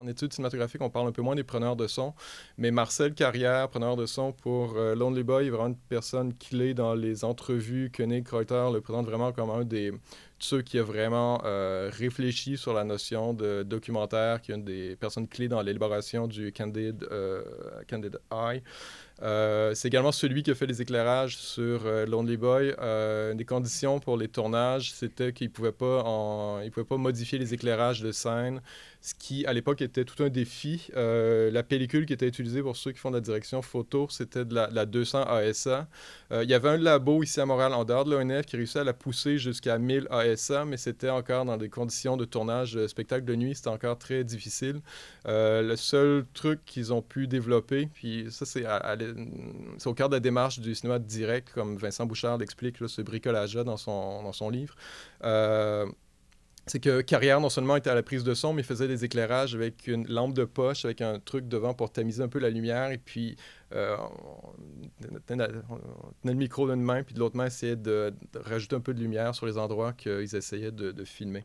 En études cinématographiques, on parle un peu moins des preneurs de son, mais Marcel Carrière, preneur de son pour euh, Lonely Boy, vraiment une personne clé dans les entrevues. Koenig Reuter le présente vraiment comme un des ceux qui a vraiment euh, réfléchi sur la notion de documentaire, qui est une des personnes clés dans l'élaboration du Candid, euh, Candid Eye. Euh, c'est également celui qui a fait les éclairages sur euh, Lonely Boy. Euh, des conditions pour les tournages, c'était qu'il ne pouvait, pas pas modifier les éclairages de scène, ce qui, à l'époque, était tout un défi. Euh, la pellicule qui était utilisée pour ceux qui font de la direction photo, c'était de la, 200 ASA. il y avait un labo ici à Montréal, en dehors de l'ONF, qui réussissait à la pousser jusqu'à 1000 ASA, mais c'était encore dans des conditions de tournage de spectacle de nuit, c'était encore très difficile. le seul truc qu'ils ont pu développer, puis ça, c'est à, à c'est au cœur de la démarche du cinéma direct, comme Vincent Bouchard l'explique, ce bricolage-là dans son, dans son livre. Euh, c'est que Carrière, non seulement était à la prise de son, mais faisait des éclairages avec une lampe de poche, avec un truc devant pour tamiser un peu la lumière. Et puis, euh, on, tenait, le micro d'une main, puis de l'autre main, essayait de, rajouter un peu de lumière sur les endroits qu'ils essayaient de filmer.